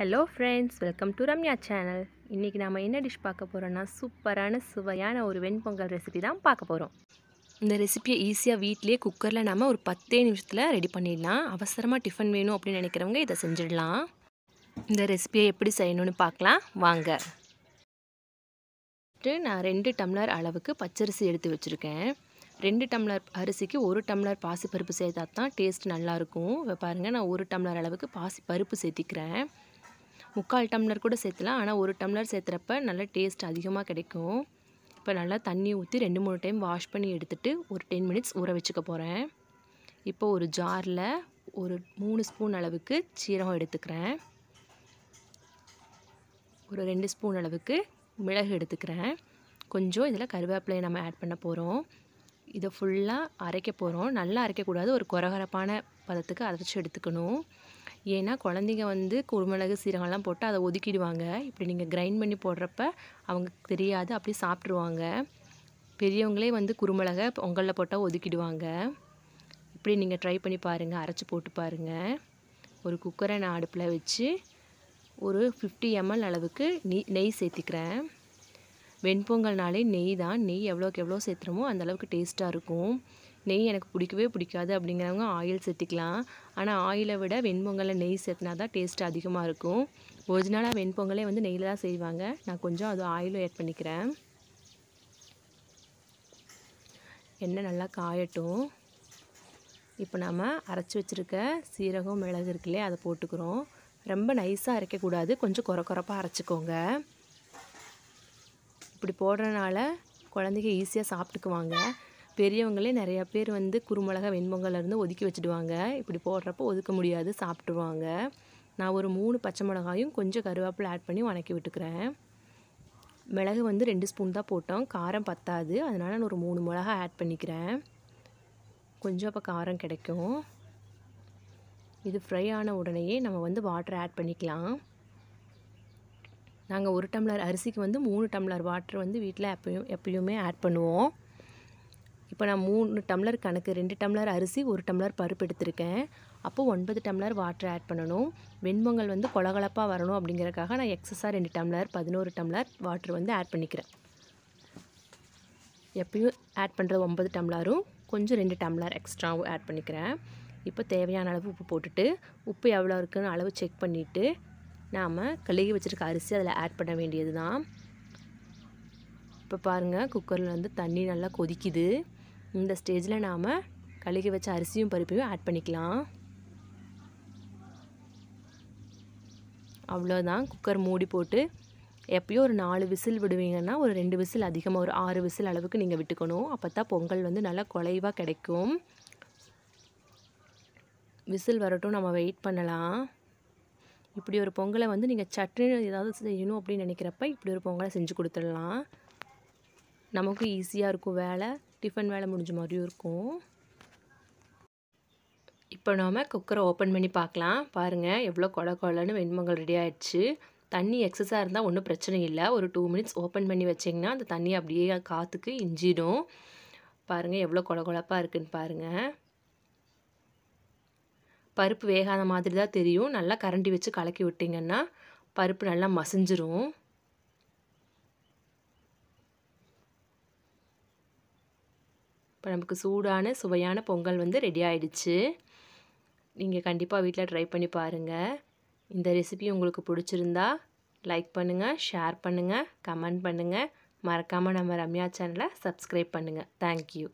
hello friends welcome to Ramya channel இன்றைக்கி நாம் என்ன டிஷ் பார்க்க போகிறோன்னா சூப்பரான சுவையான ஒரு வெண்பொங்கல் ரெசிபி தான் பார்க்க போகிறோம் இந்த ரெசிபியை ஈஸியாக வீட்டிலேயே குக்கரில் நம்ம ஒரு பத்தே நிமிஷத்தில் ரெடி பண்ணிடலாம் அவசரமாக டிஃபன் வேணும் அப்படின்னு நினைக்கிறவங்க இதை செஞ்சிடலாம் இந்த ரெசிபியை எப்படி செய்யணும்னு பார்க்கலாம் வாங்க நான் ரெண்டு டம்ளர் அளவுக்கு பச்சரிசி எடுத்து வச்சுருக்கேன் ரெண்டு டம்ளர் அரிசிக்கு ஒரு டம்ளர் பாசிப்பருப்பு சேர்த்தா தான் டேஸ்ட் நல்லாயிருக்கும் இப்போ பாருங்கள் நான் ஒரு டம்ளர் அளவுக்கு பாசி பருப்பு சேர்த்திக்கிறேன் முக்கால் டம்ளர் கூட சேர்த்துலாம் ஆனால் ஒரு டம்ளர் சேர்த்துறப்ப நல்லா டேஸ்ட் அதிகமாக கிடைக்கும் இப்போ நல்லா தண்ணி ஊற்றி ரெண்டு மூணு டைம் வாஷ் பண்ணி எடுத்துகிட்டு ஒரு டென் மினிட்ஸ் ஊற வச்சுக்க போகிறேன் இப்போ ஒரு ஜாரில் ஒரு மூணு ஸ்பூன் அளவுக்கு சீரகம் எடுத்துக்கிறேன் ஒரு ரெண்டு ஸ்பூன் அளவுக்கு மிளகு எடுத்துக்கிறேன் கொஞ்சம் இதில் கருவேப்பிலையை நம்ம ஆட் பண்ண போகிறோம் இதை ஃபுல்லாக அரைக்க போகிறோம் நல்லா அரைக்கக்கூடாது ஒரு குறகரப்பான பதத்துக்கு அரைச்சி எடுத்துக்கணும் ஏன்னா குழந்தைங்க வந்து குருமிளகு சீரகம்லாம் போட்டு அதை ஒதுக்கிடுவாங்க இப்படி நீங்கள் கிரைண்ட் பண்ணி போடுறப்ப அவங்க தெரியாது அப்படி சாப்பிட்ருவாங்க பெரியவங்களே வந்து குருமிளகை பொங்கலில் போட்டால் ஒதுக்கிடுவாங்க இப்படி நீங்கள் ட்ரை பண்ணி பாருங்கள் அரைச்சி போட்டு பாருங்கள் ஒரு குக்கரை நான் அடுப்பில் வச்சு ஒரு ஃபிஃப்டி எம்எல் அளவுக்கு நெய் நெய் சேர்த்துக்கிறேன் வெண்பொங்கல்னாலே நெய் தான் நெய் எவ்வளோக்கு எவ்வளோ சேர்த்துறமோ அந்தளவுக்கு டேஸ்ட்டாக இருக்கும் நெய் எனக்கு பிடிக்கவே பிடிக்காது அப்படிங்கிறவங்க ஆயில் சேர்த்திக்கலாம் ஆனால் ஆயிலை விட வெண்பொங்கலில் நெய் சேர்த்தினா தான் டேஸ்ட் அதிகமாக இருக்கும் ஒரிஜினலாக வெண்பொங்கலே வந்து நெய்யில் தான் செய்வாங்க நான் கொஞ்சம் அது ஆயிலும் ஆட் பண்ணிக்கிறேன் எண்ணெய் நல்லா காயட்டும் இப்போ நாம் அரைச்சி வச்சுருக்க சீரகம் மிளகு இருக்குல்லையே அதை போட்டுக்கிறோம் ரொம்ப நைஸாக அரைக்கக்கூடாது கொஞ்சம் குறை குறப்பாக அரைச்சிக்கோங்க இப்படி போடுறனால குழந்தைங்க ஈஸியாக சாப்பிட்டுக்குவாங்க பெரியவங்களே நிறையா பேர் வந்து குறுமிளகா வெண்பொங்கலேருந்து ஒதுக்கி வச்சுடுவாங்க இப்படி போடுறப்போ ஒதுக்க முடியாது சாப்பிட்ருவாங்க நான் ஒரு மூணு பச்சை மிளகாயும் கொஞ்சம் கருவேப்பிலை ஆட் பண்ணி வணக்கி விட்டுக்கிறேன் மிளகு வந்து ரெண்டு ஸ்பூன் தான் போட்டோம் காரம் பத்தாது அதனால் நான் ஒரு மூணு மிளகா ஆட் பண்ணிக்கிறேன் கொஞ்சம் அப்போ காரம் கிடைக்கும் இது ஃப்ரை ஆன உடனேயே நம்ம வந்து வாட்டர் ஆட் பண்ணிக்கலாம் நாங்கள் ஒரு டம்ளர் அரிசிக்கு வந்து மூணு டம்ளர் வாட்டர் வந்து வீட்டில் எப்பயும் எப்பயுமே ஆட் பண்ணுவோம் இப்போ நான் மூணு டம்ளர் கணக்கு ரெண்டு டம்ளர் அரிசி ஒரு டம்ளர் பருப்பு எடுத்திருக்கேன் அப்போது ஒன்பது டம்ளர் வாட்டர் ஆட் பண்ணணும் வெண்பொங்கல் வந்து கொலகலப்பாக வரணும் அப்படிங்கிறக்காக நான் எக்ஸஸாக ரெண்டு டம்ளர் பதினோரு டம்ளர் வாட்டர் வந்து ஆட் பண்ணிக்கிறேன் எப்பயும் ஆட் பண்ணுற ஒன்பது டம்ளரும் கொஞ்சம் ரெண்டு டம்ளர் எக்ஸ்ட்ராவும் ஆட் பண்ணிக்கிறேன் இப்போ தேவையான அளவு உப்பு போட்டுட்டு உப்பு எவ்வளோ இருக்குன்னு அளவு செக் பண்ணிவிட்டு நாம் கழுகி வச்சுருக்க அரிசி அதில் ஆட் பண்ண வேண்டியது தான் இப்போ பாருங்கள் குக்கரில் வந்து தண்ணி நல்லா கொதிக்குது இந்த ஸ்டேஜில் நாம் கழுகி வச்ச அரிசியும் பருப்பையும் ஆட் பண்ணிக்கலாம் அவ்வளோதான் குக்கர் மூடி போட்டு எப்பயோ ஒரு நாலு விசில் விடுவீங்கன்னா ஒரு ரெண்டு விசில் அதிகமாக ஒரு ஆறு விசில் அளவுக்கு நீங்கள் விட்டுக்கணும் அப்போ தான் பொங்கல் வந்து நல்லா குலைவாக கிடைக்கும் விசில் வரட்டும் நம்ம வெயிட் பண்ணலாம் இப்படி ஒரு பொங்கலை வந்து நீங்கள் சட்னி ஏதாவது செய்யணும் அப்படின்னு நினைக்கிறப்ப இப்படி ஒரு பொங்கலை செஞ்சு கொடுத்துடலாம் நமக்கும் ஈஸியாக இருக்கும் வேலை டிஃபன் வேலை முடிஞ்ச மாதிரியும் இருக்கும் இப்போ நாம் குக்கரை ஓப்பன் பண்ணி பார்க்கலாம் பாருங்கள் எவ்வளோ கொல கொலைன்னு வெண்மங்கள் ரெடி ஆகிடுச்சு தண்ணி எக்ஸஸாக இருந்தால் ஒன்றும் பிரச்சனை இல்லை ஒரு டூ மினிட்ஸ் ஓப்பன் பண்ணி வச்சிங்கன்னா அந்த தண்ணி அப்படியே காற்றுக்கு இஞ்சிடும் பாருங்கள் எவ்வளோ கொல கொலப்பாக இருக்குதுன்னு பாருங்கள் பருப்பு வேகாத மாதிரி தான் தெரியும் நல்லா கரண்டி வச்சு கலக்கி விட்டிங்கன்னா பருப்பு நல்லா மசிஞ்சிரும் இப்போ நமக்கு சூடான சுவையான பொங்கல் வந்து ரெடி ஆயிடுச்சு நீங்கள் கண்டிப்பாக வீட்டில் ட்ரை பண்ணி பாருங்கள் இந்த ரெசிபி உங்களுக்கு பிடிச்சிருந்தா லைக் பண்ணுங்கள் ஷேர் பண்ணுங்கள் கமெண்ட் பண்ணுங்கள் மறக்காமல் நம்ம ரம்யா சேனலை சப்ஸ்கிரைப் பண்ணுங்கள் தேங்க்யூ